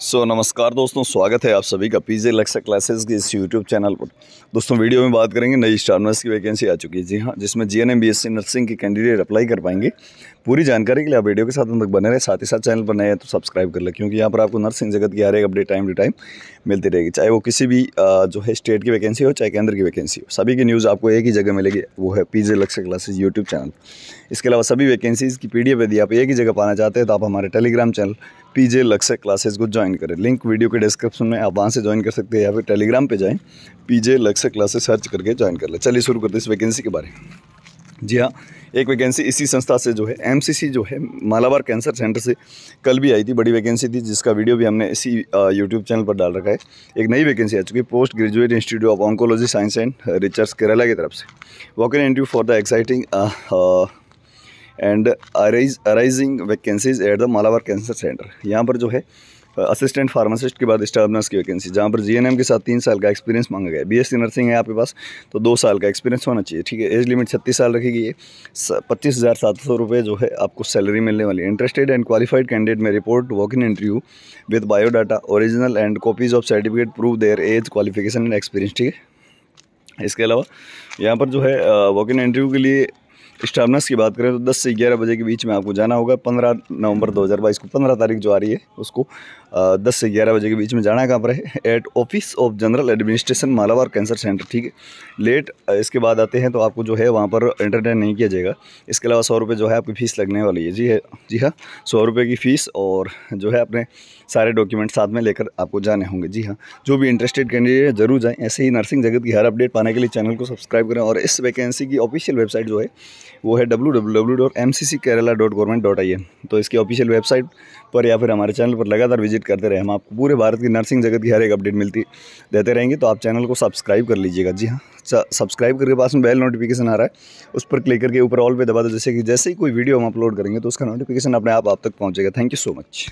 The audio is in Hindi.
सो so, नमस्कार दोस्तों स्वागत है आप सभी का पीजे लक्ष्य क्लासेस के इस यूट्यूब चैनल पर दोस्तों वीडियो में बात करेंगे नई स्टार नर्स की वैकेंसी आ चुकी है जी हाँ जिसमें G N M B S C nursing के कैंडिडेट अप्लाई कर पाएंगे पूरी जानकारी के लिए आप वीडियो के साथ हम तक बने रहे साथ ही साथ चैनल पर नए हैं तो सब्सक्राइब कर लें क्योंकि यहाँ पर आपको नर्सिंग जगत की हर एक अपडेट टाइम टू टाइम मिलती रहेगी चाहे वो किसी भी जो है स्टेट की वैकेंसी हो चाहे केंद्र की वैकेंसी हो सभी की न्यूज़ आपको एक ही जगह मिलेगी वो है पीजे लक्ष्य क्लासेज यूट्यूब चैनल इसके अलावा सभी वैकेंसीज़ की पी डी एफ यदि आप एक ही जगह पाना चाहते हैं तो आप हमारे टेलीग्राम चैनल पीजे लक्ष्य क्लासेस को ज्वाइन करें लिंक वीडियो के डिस्क्रिप्शन में आप वहाँ से ज्वाइन कर सकते हैं या फिर टेलीग्राम पे जाएं पीजे लक्ष्य क्लासेस सर्च करके ज्वाइन कर लें चलिए शुरू करते हैं इस वैकेंसी के बारे में जी हाँ एक वैकेंसी इसी संस्था से जो है एमसीसी जो है मालाबार कैंसर सेंटर से कल भी आई थी बड़ी वैकेंसी थी जिसका वीडियो भी हमने इसी यूट्यूब चैनल पर डाल रखा है एक नई वैकेंसी आ चुकी है post graduate institute of oncology science and research Kerala की तरफ से walk in interview for the exciting and arise arising vacancies at the Malabar cancer centre यहाँ पर जो है असिस्टेंट फार्मासिस्ट के बाद स्टाफ नर्स की वैकेंसी जहाँ पर जीएनएम के साथ तीन साल का एक्सपीरियंस मांगा गया है बीएससी नर्सिंग है आपके पास तो दो साल का एक्सपीरियंस होना चाहिए ठीक है एज लिमिट छत्तीस साल रखी गई है पच्चीस हज़ार सात सौ रुपये जो है आपको सैलरी मिलने वाली है इंटरेस्टेड एंड क्वालिफाइड कैंडिडेट में report walk in interview with biodata original and copies of certificate prove their age qualification and experience ठीक है इसके अलावा यहाँ पर जो है वॉक इन इंटरव्यू के लिए स्टामनस की बात करें तो 10 से 11 बजे के बीच में आपको जाना होगा 15 नवंबर 2022 को 15 तारीख जो आ रही है उसको आ, 10 से 11 बजे के बीच में जाना है कहाँ पर है at office of general administration Malabar cancer centre ठीक है लेट इसके बाद आते हैं तो आपको जो है वहाँ पर एंटरटेन नहीं किया जाएगा इसके अलावा सौ रुपये जो है आपकी फ़ीस लगने वाली है जी है जी हाँ सौ रुपये की फ़ीस और जो है अपने सारे डॉक्यूमेंट साथ में लेकर आपको जाने होंगे जी हाँ जो भी इंटरेस्टेड कैंडिडेट है ज़रूर जाएँ ऐसे ही नर्सिंग जगत की हर अपडेट पाने के लिए चैनल को सब्सक्राइब करें और इस वैकेंसी की ऑफिशियल वेबसाइट जो है वो है W W W dot M C C Kerala dot government dot I N तो इसकी ऑफिशियल वेबसाइट पर या फिर हमारे चैनल पर लगातार विजिट करते रहे हम आपको पूरे भारत की नर्सिंग जगत की हर एक अपडेट मिलती देते रहेंगे तो आप चैनल को सब्सक्राइब कर लीजिएगा जी हाँ सब्सक्राइब करके पास में बेल नोटिफिकेशन आ रहा है उस पर क्लिक करके ऊपर ऑल पे दबा दो जैसे कि जैसे ही कोई वीडियो हम अपलोड करेंगे तो उसका नोटिफिकेशन अपने आप आप तक पहुँचेगा थैंक यू सो मच